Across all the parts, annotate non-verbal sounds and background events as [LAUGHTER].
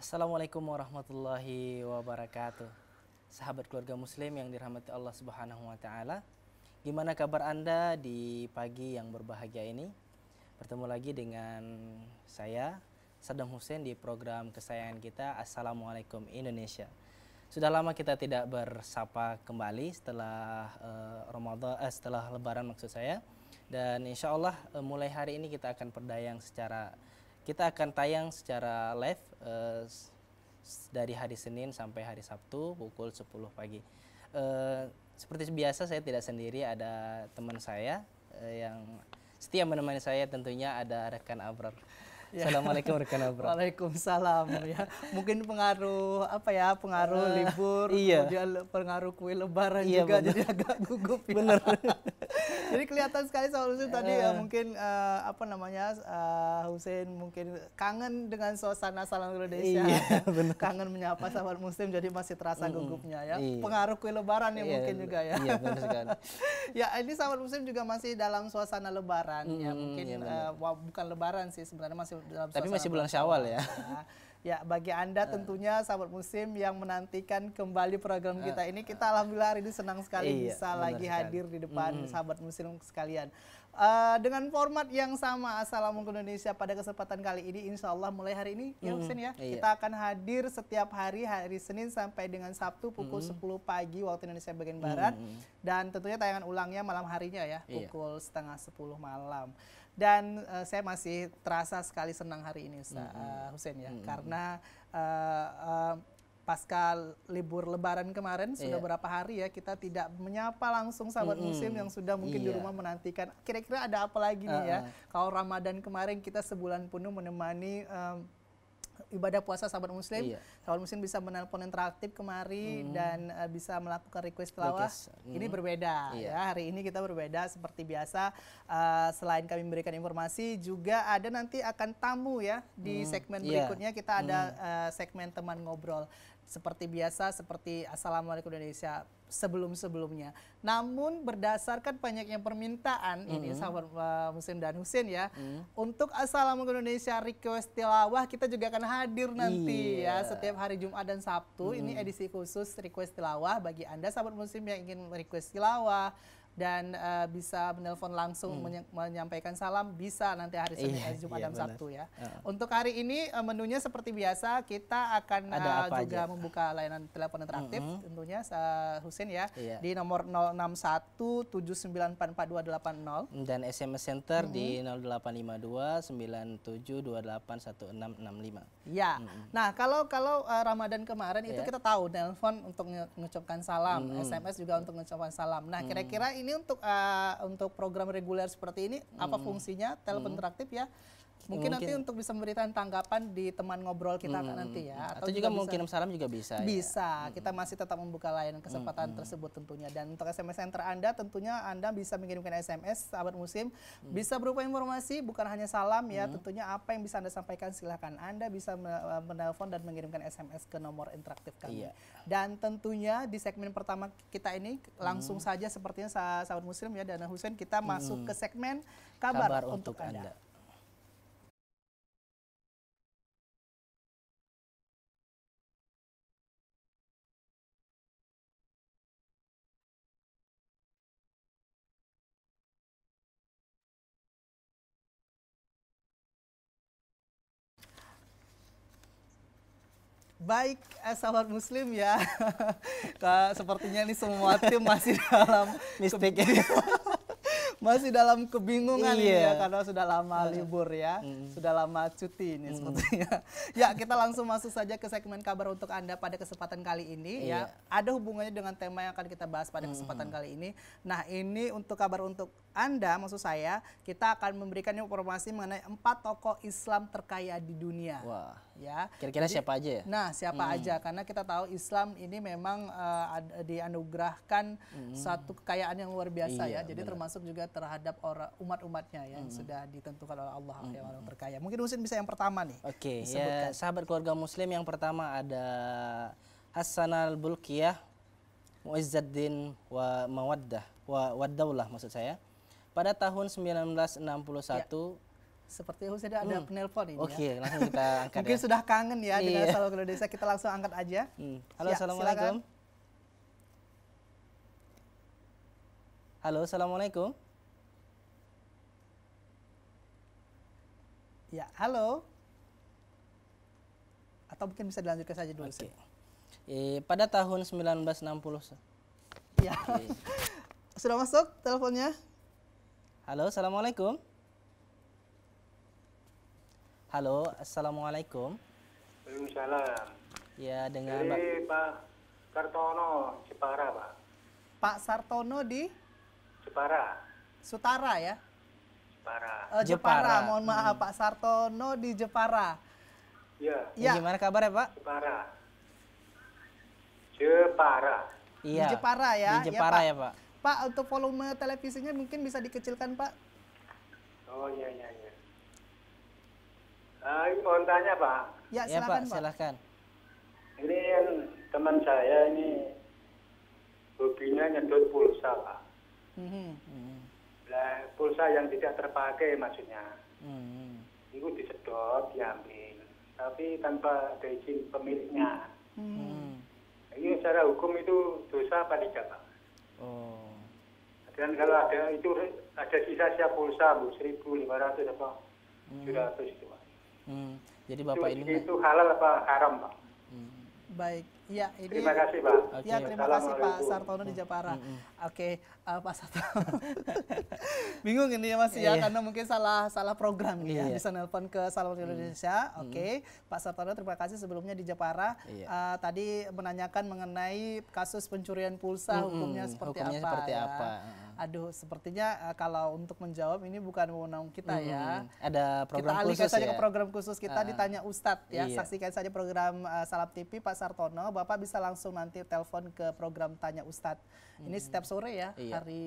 Assalamualaikum warahmatullahi wabarakatuh. Sahabat keluarga muslim yang dirahmati Allah Subhanahu wa taala. Gimana kabar Anda di pagi yang berbahagia ini? Bertemu lagi dengan saya Saddam Hussein di program kesayangan kita Assalamualaikum Indonesia. Sudah lama kita tidak bersapa kembali setelah uh, Ramadan uh, setelah lebaran maksud saya. Dan insya Allah uh, mulai hari ini kita akan berdayang secara kita akan tayang secara live uh, dari hari Senin sampai hari Sabtu pukul 10 pagi. Uh, seperti biasa saya tidak sendiri, ada teman saya uh, yang setia menemani saya tentunya ada rekan Abrar. Ya. Assalamualaikum rekan Abrar. Waalaikumsalam ya. Mungkin pengaruh apa ya? Pengaruh uh, libur, iya. kemudian pengaruh kue lebaran iya, juga bener. jadi agak gugup ya. Bener. [LAUGHS] Jadi kelihatan sekali soal Husin tadi ya eh. mungkin uh, apa namanya uh, eh, Husin mungkin kangen dengan suasana Salam Indonesia. Iya, benar. Kangen menyapa sahabat muslim jadi masih terasa mm, gugupnya ya. Iya. Pengaruh kue lebaran ya iya, mungkin juga ya. Iya benar sekali. [LAUGHS] ya ini sahabat muslim juga masih dalam suasana lebaran mm, ya mungkin iya, uh, bukan lebaran sih sebenarnya masih dalam Tapi masih bulan Syawal ya. Ya, bagi Anda eh. tentunya sahabat musim yang menantikan kembali program eh. kita ini, kita alhamdulillah hari ini senang sekali iya, bisa lagi sekali. hadir di depan mm. sahabat musim sekalian. Uh, dengan format yang sama Assalamualaikum Indonesia pada kesempatan kali ini insya Allah mulai hari ini mm. ya Husin ya iya. kita akan hadir setiap hari hari Senin sampai dengan Sabtu pukul mm. 10 pagi waktu Indonesia bagian Barat mm. dan tentunya tayangan ulangnya malam harinya ya iya. pukul setengah 10 malam dan uh, saya masih terasa sekali senang hari ini Ustaz uh, Hussein ya mm -hmm. karena uh, uh, pasca libur lebaran kemarin yeah. sudah iya. berapa hari ya kita tidak menyapa langsung sahabat mm -hmm. muslim yang sudah mungkin yeah. di iya. rumah menantikan kira-kira ada apa lagi uh -huh. nih ya kalau Ramadan kemarin kita sebulan penuh menemani uh, ibadah puasa sahabat muslim. Iya. Sahabat muslim bisa menelpon interaktif kemari hmm. dan uh, bisa melakukan request tilawah. Hmm. Ini berbeda iya. ya. Hari ini kita berbeda seperti biasa uh, selain kami memberikan informasi juga ada nanti akan tamu ya di hmm. segmen iya. berikutnya kita ada hmm. uh, segmen teman ngobrol seperti biasa seperti Assalamualaikum Indonesia sebelum-sebelumnya. Namun berdasarkan banyaknya permintaan mm -hmm. ini mm-hmm. sahabat uh, Muslim dan Husin ya, mm. untuk Assalamualaikum Indonesia request tilawah kita juga akan hadir nanti yeah. ya setiap hari Jumat dan Sabtu. Mm. Ini mm-hmm. edisi khusus request tilawah bagi Anda sahabat Muslim yang ingin request tilawah dan uh, bisa menelpon langsung hmm. menyampaikan salam bisa nanti hari Senin, iya, eh, Jumat iya, dan benar. Sabtu ya. Uh. Untuk hari ini uh, menunya seperti biasa kita akan uh, juga aja. membuka layanan telepon interaktif mm -hmm. tentunya uh, Husin ya iya. di nomor 0617944280 dan SMS Center mm -hmm. di 085297281665. Ya. Mm -hmm. Nah, kalau kalau uh, Ramadan kemarin yeah. itu iya. kita tahu telepon untuk nge salam, mm -hmm. SMS juga untuk mengucapkan salam. Nah, kira-kira mm -hmm. ini ini untuk uh, untuk program reguler seperti ini hmm. apa fungsinya? Telepon interaktif ya Mungkin, mungkin nanti untuk bisa memberikan tanggapan di teman ngobrol kita hmm. nanti ya. Atau, atau juga, juga bisa, salam juga bisa. Ya. Bisa. Ya? Kita masih tetap membuka layanan hmm, kesempatan hmm. tersebut tentunya. Dan untuk SMS center Anda tentunya Anda bisa mengirimkan SMS sahabat musim hmm. bisa berupa informasi bukan hanya salam ya. Hmm. Tentunya apa yang bisa Anda sampaikan silahkan Anda bisa e, menelpon dan mengirimkan SMS ke nomor interaktif kami. Iya. Dan tentunya di segmen pertama kita ini langsung hmm. saja sepertinya sahabat muslim ya dan Hussein kita masuk hmm. ke segmen kabar, kabar untuk, untuk Anda. Anda. Baik, eh, sahabat muslim ya. [LAUGHS] Kak, sepertinya ini semua tim masih dalam [LAUGHS] mistake. [LAUGHS] masih dalam kebingungan iya. ini ya iya. karena sudah lama libur ya. Mm. Sudah lama cuti ini mm. sepertinya. ya, kita langsung masuk saja ke segmen kabar untuk Anda pada kesempatan kali ini ya. iya. ya. Ada hubungannya dengan tema yang akan kita bahas pada kesempatan mm. kali ini. Nah, ini untuk kabar untuk Anda maksud saya, kita akan memberikan informasi mengenai empat tokoh Islam terkaya di dunia. Wah ya. Kira-kira siapa aja ya? Nah, siapa hmm. aja karena kita tahu Islam ini memang uh, ad, dianugerahkan hmm. satu kekayaan yang luar biasa ya. iya, ya. Jadi benar. termasuk juga terhadap orang umat-umatnya ya, hmm. yang sudah ditentukan oleh Allah hmm. yang orang terkaya. Mungkin Husin bisa yang pertama nih. Oke, okay, ya sahabat keluarga muslim yang pertama ada Hasan al-Bulqiyah Muizzaddin wa Mawaddah wa Waddaulah maksud saya. Pada tahun 1961 ya seperti oh, sudah ada hmm. penelpon ini. Ya. Oke, okay, ya. langsung kita [LAUGHS] angkat. Mungkin ya. sudah kangen ya iya. dengan Salam Kedua Desa. Kita langsung angkat aja. Hmm. Ya, halo, ya, assalamualaikum. Silakan. Halo, assalamualaikum. Ya, halo. Atau mungkin bisa dilanjutkan saja dulu. Okay. Eh, pada tahun 1960. Ya. Okay. [LAUGHS] Sudah masuk teleponnya? Halo, assalamualaikum. Halo, assalamualaikum. Waalaikumsalam. Ya dengan Pak Sartono Jepara Pak. Pak Sartono di Jepara. Sutara ya? Jepara. Eh, Jepara. Jepara. Mohon maaf hmm. Pak Sartono di Jepara. Ya. ya. Eh, gimana kabar ya Pak? Jepara. Jepara. Iya. Di Jepara ya. Di ya, Jepara ya, Pak. ya Pak. Pak untuk volume televisinya mungkin bisa dikecilkan Pak. Oh iya iya iya. Uh, mau tanya Pak. Ya, iya, silakan, ya Pak, Pak. Ini yang teman saya ini hobinya nyedot pulsa Pak. Mm -hmm. Nah, pulsa yang tidak terpakai maksudnya. Mm -hmm. Itu disedot, diambil. Tapi tanpa ada izin pemiliknya. Mm -hmm. Ini secara hukum itu dosa apa tidak Pak? Oh. Dan kalau ada itu ada sisa sisa pulsa bu seribu lima ratus apa sudah itu pak. Hmm. Jadi Bapak itu, ini itu halal apa haram, Pak? Hmm. Baik ya ini. Terima kasih, Pak. Okay. Ya, terima kasih Pak Sartono di Jepara. Mm -hmm. Oke, okay. uh, eh, Pak Sartono. [LAUGHS] Bingung ini ya Mas ya, iya. karena mungkin salah salah program yeah. ya. Iya. Bisa nelpon ke Salam Indonesia. Oke, okay. Pak Sartono terima kasih sebelumnya di Jepara. Yeah. Iya. Uh, tadi menanyakan mengenai kasus pencurian pulsa -hmm. hukumnya seperti hukumnya apa. Seperti ya. apa. Aduh, sepertinya uh, kalau untuk menjawab ini bukan wewenang kita -hmm. ya. Ada program kita khusus Kita alihkan saja ya? ke program khusus kita uh, ditanya Ustadz ya. Iya. Saksikan saja program uh, eh, Salam TV Pak Sartono Bapak bisa langsung nanti telepon ke program Tanya Ustadz. Hmm. Ini setiap sore ya, iya. hari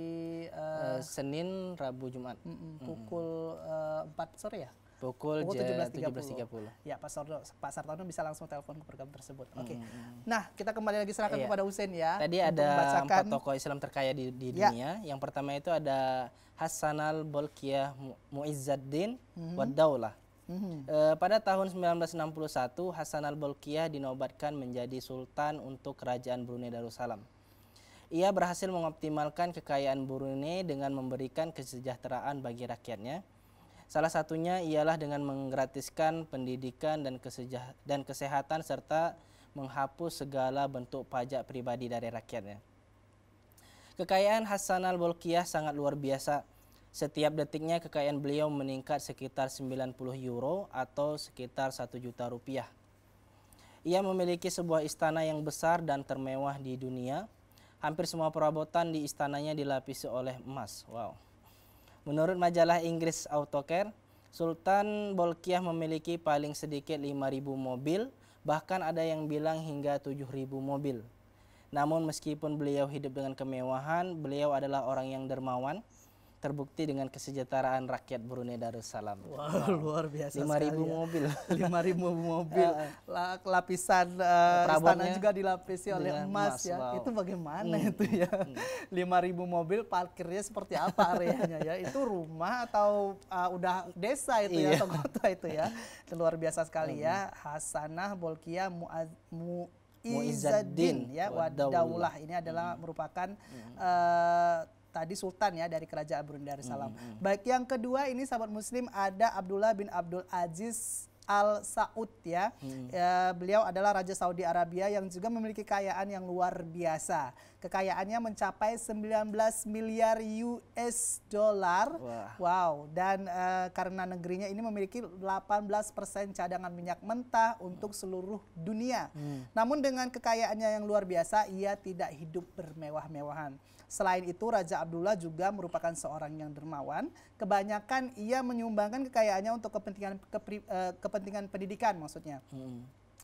uh, Senin, Rabu, Jumat. Mm -mm, pukul uh, eh, 4 sore ya? Pukul, pukul 17.30. 17.30. Ya, Pak, Sordo, Pak Sartono bisa langsung telepon ke program tersebut. Oke. Okay. Hmm. Nah, kita kembali lagi serahkan iya. kepada Usen ya. Tadi ada membacakan... empat tokoh Islam terkaya di, di ya. dunia. Yang pertama itu ada Hasan bolkiah Muizzaddin hmm. Waddaulah. Mm -hmm. e, pada tahun 1961 Hasan al-Bolkiah dinobatkan menjadi sultan untuk kerajaan Brunei Darussalam. Ia berhasil mengoptimalkan kekayaan Brunei dengan memberikan kesejahteraan bagi rakyatnya. Salah satunya ialah dengan menggratiskan pendidikan dan, dan kesehatan serta menghapus segala bentuk pajak pribadi dari rakyatnya. Kekayaan Hasan al-Bolkiah sangat luar biasa setiap detiknya kekayaan beliau meningkat sekitar 90 euro atau sekitar 1 juta rupiah. Ia memiliki sebuah istana yang besar dan termewah di dunia. Hampir semua perabotan di istananya dilapisi oleh emas. Wow. Menurut majalah Inggris Autocare, Sultan Bolkiah memiliki paling sedikit 5.000 mobil, bahkan ada yang bilang hingga 7.000 mobil. Namun meskipun beliau hidup dengan kemewahan, beliau adalah orang yang dermawan terbukti dengan kesejahteraan rakyat Brunei Darussalam. wow, wow. [LAUGHS] luar biasa Lima ya. mobil. [LAUGHS] lima ribu mobil. [LAUGHS] lapisan uh, istana juga dilapisi oleh emas, emas ya. Wow. Itu bagaimana hmm. itu ya? Hmm. ribu mobil parkirnya seperti apa areanya ya? Itu rumah atau uh, udah desa itu ya iya. atau kota itu ya. Itu luar biasa sekali ya. hmm. ya. Hasanah Bolkiah Muaz Mu Izzaddin ya Wadaulah ini adalah hmm. merupakan hmm. Uh, tadi sultan ya dari kerajaan Brunei Darussalam. Mm -hmm. Baik yang kedua ini sahabat muslim ada Abdullah bin Abdul Aziz Al Saud ya. Hmm. ya. Beliau adalah raja Saudi Arabia yang juga memiliki kekayaan yang luar biasa. Kekayaannya mencapai 19 miliar US dollar. Wow. wow. Dan uh, karena negerinya ini memiliki 18% cadangan minyak mentah untuk seluruh dunia. Hmm. Namun dengan kekayaannya yang luar biasa, ia tidak hidup bermewah-mewahan. Selain itu, Raja Abdullah juga merupakan seorang yang dermawan. Kebanyakan ia menyumbangkan kekayaannya untuk kepentingan kepri, uh, eh, kepentingan kepentingan pendidikan maksudnya. Hmm.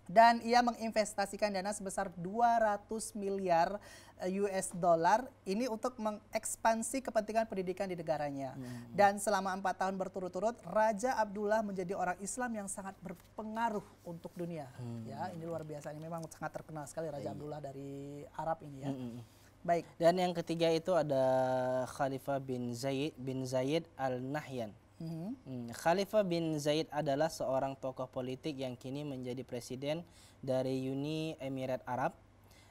Dan ia menginvestasikan dana sebesar 200 miliar eh, US dollar ini untuk mengekspansi kepentingan pendidikan di negaranya. Hmm. Dan selama empat tahun berturut-turut, Raja Abdullah menjadi orang Islam yang sangat berpengaruh untuk dunia. Hmm. Ya, ini luar biasa. Ini memang sangat terkenal sekali Raja iya. Abdullah dari Arab ini ya. Hmm. Baik. Dan yang ketiga itu ada Khalifah bin Zaid bin Zaid Al Nahyan. Mm -hmm. Khalifah bin Zaid adalah seorang tokoh politik yang kini menjadi presiden dari Uni Emirat Arab.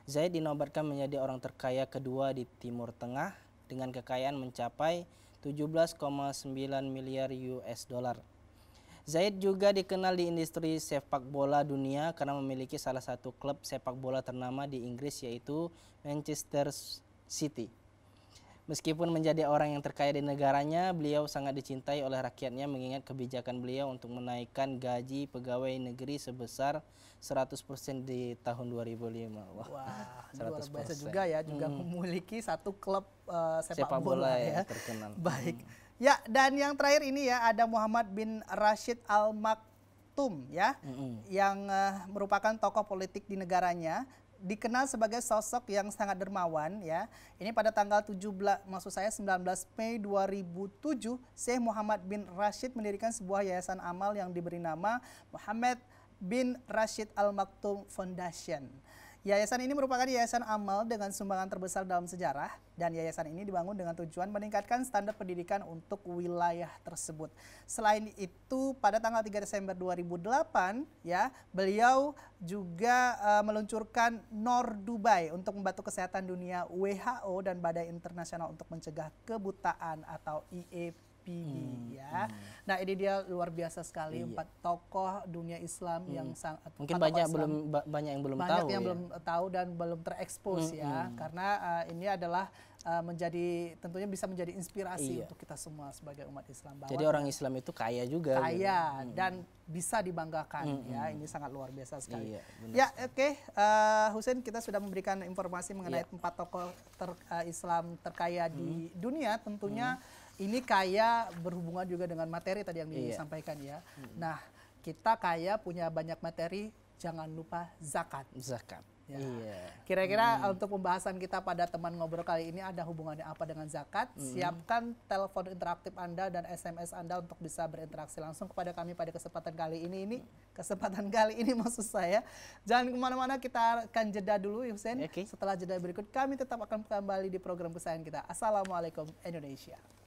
Zaid dinobatkan menjadi orang terkaya kedua di Timur Tengah dengan kekayaan mencapai 17,9 miliar US dollar. Zaid juga dikenal di industri sepak bola dunia karena memiliki salah satu klub sepak bola ternama di Inggris yaitu Manchester City. Meskipun menjadi orang yang terkaya di negaranya, beliau sangat dicintai oleh rakyatnya mengingat kebijakan beliau untuk menaikkan gaji pegawai negeri sebesar 100% di tahun 2005. Wah, Wah 100%. luar biasa juga ya, juga hmm. memiliki satu klub uh, sepak, sepak bola, bola ya. terkenal. [LAUGHS] Baik. Hmm. Ya, dan yang terakhir ini ya ada Muhammad bin Rashid Al Maktum ya, mm -hmm. yang uh, merupakan tokoh politik di negaranya dikenal sebagai sosok yang sangat dermawan ya. Ini pada tanggal 17 maksud saya 19 Mei 2007 Syekh Muhammad bin Rashid mendirikan sebuah yayasan amal yang diberi nama Muhammad bin Rashid Al Maktum Foundation. Yayasan ini merupakan yayasan amal dengan sumbangan terbesar dalam sejarah dan yayasan ini dibangun dengan tujuan meningkatkan standar pendidikan untuk wilayah tersebut. Selain itu, pada tanggal 3 Desember 2008 ya, beliau juga uh, meluncurkan NOR Dubai untuk membantu kesehatan dunia WHO dan Badan Internasional untuk Mencegah Kebutaan atau IEP hmm. ya. Hmm. Nah ini dia luar biasa sekali iya. empat tokoh dunia Islam hmm. yang sangat mungkin banyak Islam, belum ba banyak yang belum banyak tahu yang ya. belum tahu dan belum terekspos hmm. ya hmm. karena uh, ini adalah eh, menjadi tentunya bisa menjadi inspirasi iya. untuk kita semua sebagai umat Islam bahwa jadi orang Islam itu kaya juga kaya gitu. Hmm. dan hmm. bisa dibanggakan hmm. ya hmm. ini sangat luar biasa sekali iya, ya oke okay. uh, eh, Husin kita sudah memberikan informasi mengenai iya. empat tokoh ter, uh, Islam terkaya hmm. di dunia tentunya hmm ini kaya berhubungan juga dengan materi tadi yang iya. disampaikan iya. ya. Hmm. Nah, kita kaya punya banyak materi, jangan lupa zakat. Zakat. Ya. Iya. Kira-kira hmm. untuk pembahasan kita pada teman ngobrol kali ini ada hubungannya apa dengan zakat? Hmm. Siapkan telepon interaktif Anda dan SMS Anda untuk bisa berinteraksi langsung kepada kami pada kesempatan kali ini. Ini hmm. kesempatan [LAUGHS] kali ini maksud saya. Jangan kemana-mana, kita akan jeda dulu Yusen. Okay. Setelah jeda berikut kami tetap akan kembali di program kesayangan kita. Assalamualaikum Indonesia.